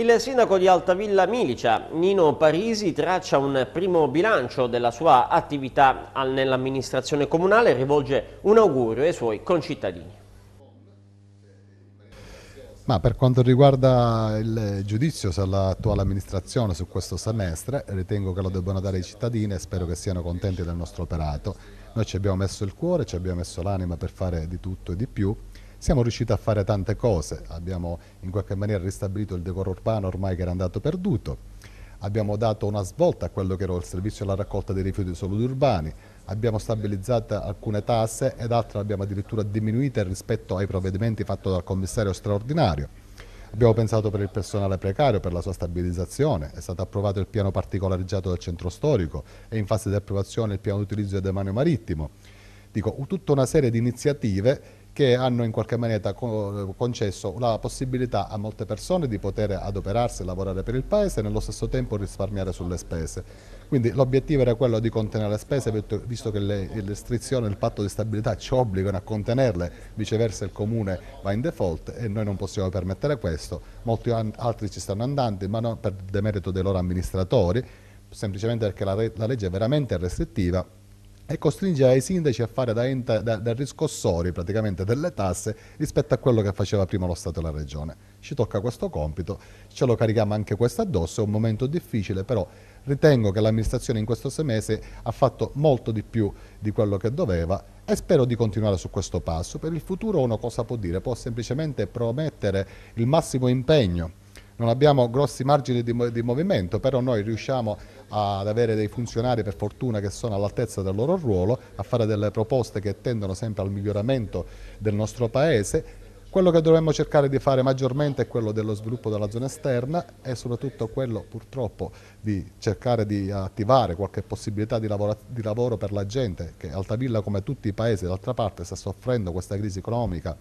Il sindaco di Altavilla Milicia, Nino Parisi, traccia un primo bilancio della sua attività nell'amministrazione comunale e rivolge un augurio ai suoi concittadini. Ma per quanto riguarda il giudizio sull'attuale amministrazione su questo semestre, ritengo che lo debbano dare i cittadini e spero che siano contenti del nostro operato. Noi ci abbiamo messo il cuore, ci abbiamo messo l'anima per fare di tutto e di più siamo riusciti a fare tante cose, abbiamo in qualche maniera ristabilito il decoro urbano ormai che era andato perduto, abbiamo dato una svolta a quello che era il servizio alla raccolta dei rifiuti solidi urbani, abbiamo stabilizzato alcune tasse ed altre abbiamo addirittura diminuite rispetto ai provvedimenti fatti dal commissario straordinario. Abbiamo pensato per il personale precario, per la sua stabilizzazione, è stato approvato il piano particolarizzato del centro storico e in fase di approvazione il piano di utilizzo del demanio marittimo. Dico, tutta una serie di iniziative che hanno in qualche maniera concesso la possibilità a molte persone di poter adoperarsi e lavorare per il Paese e nello stesso tempo risparmiare sulle spese. Quindi l'obiettivo era quello di contenere le spese, visto che le restrizioni del patto di stabilità ci obbligano a contenerle, viceversa il Comune va in default e noi non possiamo permettere questo. Molti altri ci stanno andando, ma non per demerito dei loro amministratori, semplicemente perché la, la legge è veramente restrittiva e costringeva i sindaci a fare da, da, da riscossori praticamente delle tasse rispetto a quello che faceva prima lo Stato e la Regione. Ci tocca questo compito, ce lo carichiamo anche questo addosso, è un momento difficile, però ritengo che l'amministrazione in questo semestre ha fatto molto di più di quello che doveva e spero di continuare su questo passo. Per il futuro uno cosa può dire? Può semplicemente promettere il massimo impegno non abbiamo grossi margini di, di movimento, però noi riusciamo ad avere dei funzionari per fortuna che sono all'altezza del loro ruolo, a fare delle proposte che tendono sempre al miglioramento del nostro Paese quello che dovremmo cercare di fare maggiormente è quello dello sviluppo della zona esterna e soprattutto quello purtroppo di cercare di attivare qualche possibilità di lavoro, di lavoro per la gente che Altavilla come tutti i paesi d'altra parte sta soffrendo questa crisi economica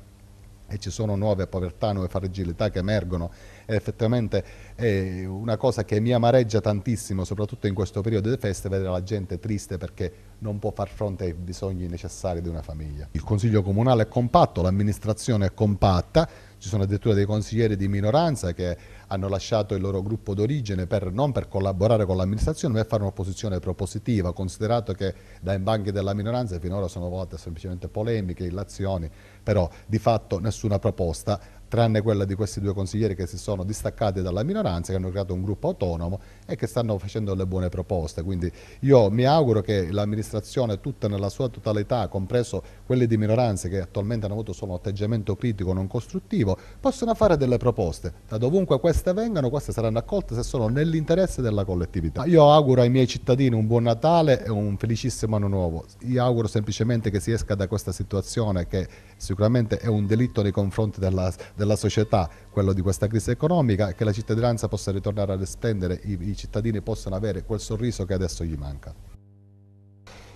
e ci sono nuove povertà, nuove fragilità che emergono ed effettivamente è una cosa che mi amareggia tantissimo, soprattutto in questo periodo di feste, vedere la gente triste perché non può far fronte ai bisogni necessari di una famiglia. Il Consiglio Comunale è compatto, l'amministrazione è compatta, ci sono addirittura dei consiglieri di minoranza che hanno lasciato il loro gruppo d'origine per, non per collaborare con l'amministrazione, ma per fare un'opposizione propositiva, considerato che dai banchi della minoranza finora sono volte semplicemente polemiche, illazioni, però di fatto nessuna proposta tranne quella di questi due consiglieri che si sono distaccati dalla minoranza, che hanno creato un gruppo autonomo e che stanno facendo le buone proposte. Quindi io mi auguro che l'amministrazione tutta nella sua totalità, compreso quelle di minoranza che attualmente hanno avuto solo un atteggiamento critico non costruttivo, possano fare delle proposte. Da dovunque queste vengano, queste saranno accolte se sono nell'interesse della collettività. Io auguro ai miei cittadini un buon Natale e un felicissimo anno nuovo. Io auguro semplicemente che si esca da questa situazione che sicuramente è un delitto nei confronti della della società, quello di questa crisi economica, che la cittadinanza possa ritornare ad estendere, i, i cittadini possano avere quel sorriso che adesso gli manca.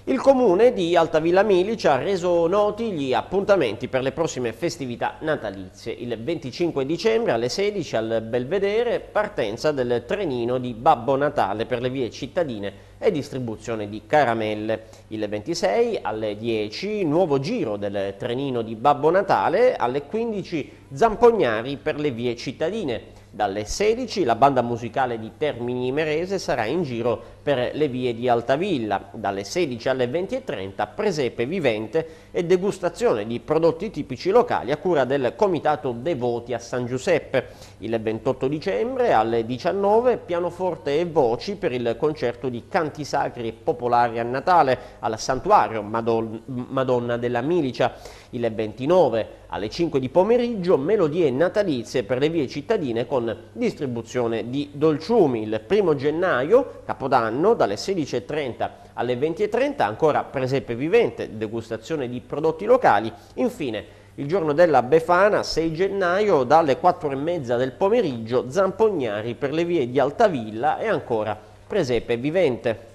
Il comune di Altavilla Milice ha reso noti gli appuntamenti per le prossime festività natalizie. Il 25 dicembre alle 16 al Belvedere partenza del trenino di Babbo Natale per le vie cittadine e distribuzione di caramelle. Il 26 alle 10 nuovo giro del trenino di Babbo Natale, alle 15 Zampognari per le vie cittadine dalle 16 la banda musicale di Termini Merese sarà in giro per le vie di Altavilla, dalle 16 alle 20.30 presepe vivente e degustazione di prodotti tipici locali a cura del Comitato Devoti a San Giuseppe. Il 28 dicembre alle 19 pianoforte e voci per il concerto di canti sacri e popolari a Natale al Santuario Madon Madonna della Milicia. Il 29 alle 5 di pomeriggio melodie natalizie per le vie cittadine con distribuzione di dolciumi. Il primo gennaio, Capodanno, dalle 16.30 alle 20.30 ancora presepe vivente, degustazione di prodotti locali. Infine, il giorno della Befana, 6 gennaio, dalle 4.30 del pomeriggio, Zampognari per le vie di Altavilla e ancora Presepe Vivente.